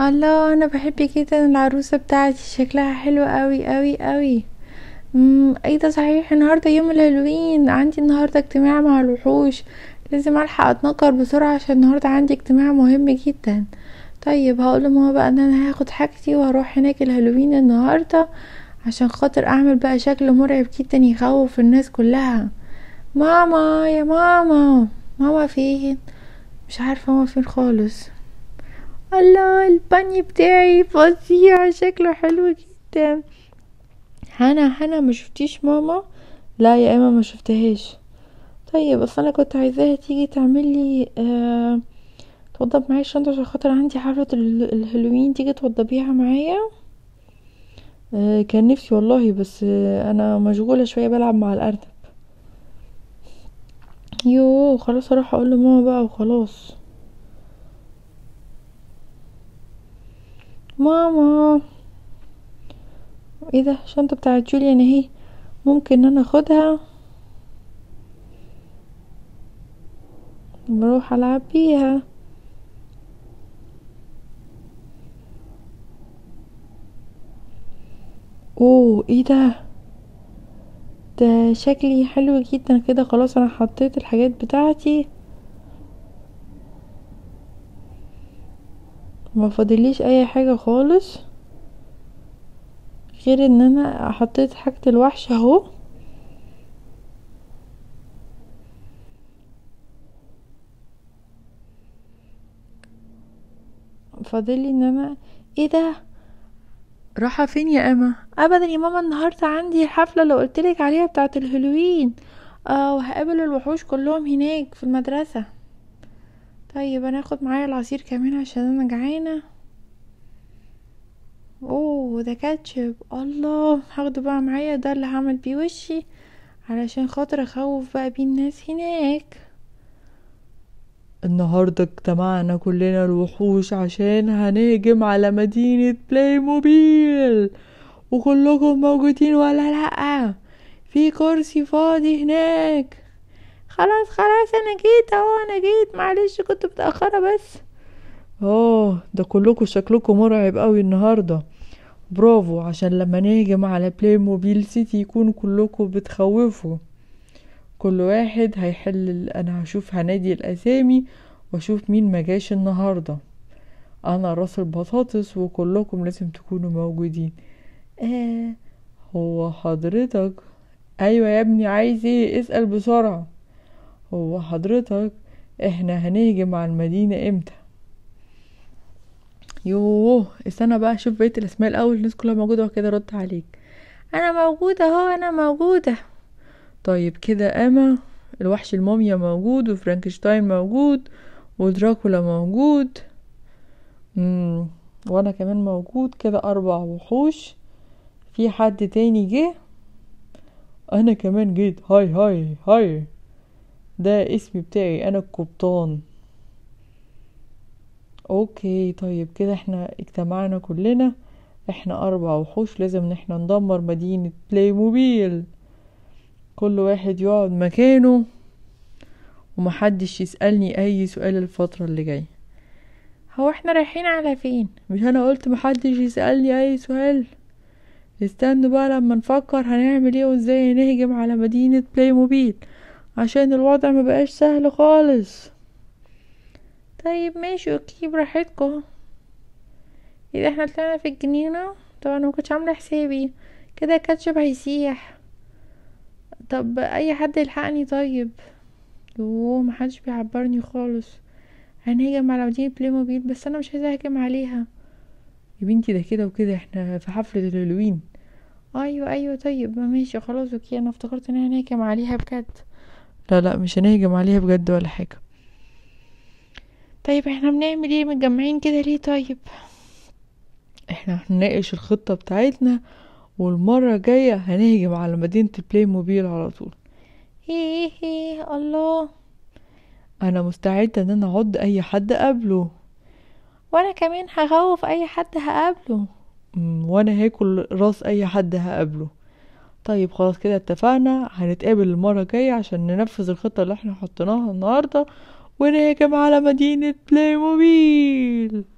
الله انا بحب جدا العروسة بتاعتي شكلها حلو قوي قوي قوي امم ايه ده صحيح النهارده يوم الهالوين عندي النهارده اجتماع مع الوحوش لازم الحق اتنكر بسرعه عشان النهارده عندي اجتماع مهم جدا طيب هقول لماما بقى ان انا هاخد حاجتي وهروح هناك الهالوين النهارده عشان خاطر اعمل بقى شكل مرعب جدا يخوف الناس كلها ماما يا ماما ماما فين مش عارفه ماما فين خالص الله الباني بتاعي فظيع شكله حلو جدا هنا هنا ما شفتيش ماما لا يا اما ما شفتهاش طيب اصل انا كنت عايزاها تيجي تعمل لي آه توضب معايا الشنطه عشان خاطر عندي حفله الهالوين تيجي توضبيها معايا آه كان نفسي والله بس آه انا مشغوله شويه بلعب مع الارنب يو خلاص اروح اقول لماما بقى وخلاص ماما ايه ده الشنطة بتاعت جوليان اهي ممكن ان انا اخدها بروح العب بيها اوه ايه ده ده شكلي حلو جدا كده خلاص انا حطيت الحاجات بتاعتي ما فاضليش اي حاجه خالص غير ان انا حطيت حاجه الوحش اهو فاضلي ان انا ايه ده راحه فين يا اما ابدا يا ماما النهارده عندي الحفله اللي قلتلك عليها بتاعت الهلوين اه وهقابل الوحوش كلهم هناك في المدرسه طيب انا اخد معايا العصير كمان عشان انا جعانه اوه ده كاتشب الله هاخده بقى معايا ده اللي هعمل بيه وشي علشان خاطر اخوف بقى بيه الناس هناك النهاردة اجتمعنا كلنا الوحوش عشان هنهجم على مدينة بلاي موبيل وكلكم موجودين ولا لأ في كرسي فاضي هناك خلاص خلاص انا جيت اهو انا جيت معلش كنت متاخره بس اه ده كلكم شكلكم مرعب قوي النهارده برافو عشان لما نهجم على بلاي موبيل سيتي يكون كلكم بتخوفوا كل واحد هيحل انا هشوف هنادي الاسامي واشوف مين مجاش النهارده انا راس البطاطس وكلكم لازم تكونوا موجودين آه هو حضرتك ايوه يا ابني عايز ايه اسال بسرعه هو حضرتك احنا هنهجم على المدينة امتى يوه استنى بقى شوف بقية الاسماء الاول الناس كلها موجودة وكده رد عليك انا موجودة اهو انا موجودة طيب كده اما الوحش الموميا موجود وفرانكشتاين موجود ودراكولا موجود مم. وانا كمان موجود كده اربع وحوش في حد تاني جه انا كمان جيت هاي هاي هاي ده اسمي بتاعي انا القبطان اوكي طيب كده احنا اجتمعنا كلنا احنا اربع وحوش لازم ان احنا ندمر مدينة بلاي موبيل كل واحد يقعد مكانه ومحدش يسألني اي سؤال الفترة اللي جاية هو احنا رايحين على فين مش انا قلت محدش يسألني اي سؤال استنوا بقى لما نفكر هنعمل ايه وازاي نهجم على مدينة بلاي موبيل عشان الوضع ما بقاش سهل خالص طيب ماشي اوكي براحتكم اذا احنا طلعنا في الجنينه طبعا ما كنتش عامله حسابي كده الكاتشب هيسيح طب اي حد يلحقني طيب يوه محدش بيعبرني خالص هنهجم على مدينة بلاي بس انا مش عايزة اهجم عليها يا بنتي ده كده وكده احنا في حفلة الهالوين ايوه ايوه طيب ماشي خلاص اوكي انا افتكرت ان انا هنهجم عليها بجد لا لا مش هنهجم عليها بجد ولا حاجة طيب احنا بنعمل ايه متجمعين كده ليه طيب احنا هنناقش الخطة بتاعتنا والمرة الجاية هنهجم على مدينة البلاي موبيل على طول ايه الله انا مستعدة ان انا اعض اي حد قبله وانا كمان هخوف اي حد هقابله وانا هاكل راس اي حد هقابله طيب خلاص كده اتفقنا هنتقابل المرة الجاية عشان ننفذ الخطة اللي احنا حطيناها النهاردة ونهجم على مدينة بلاي موبيل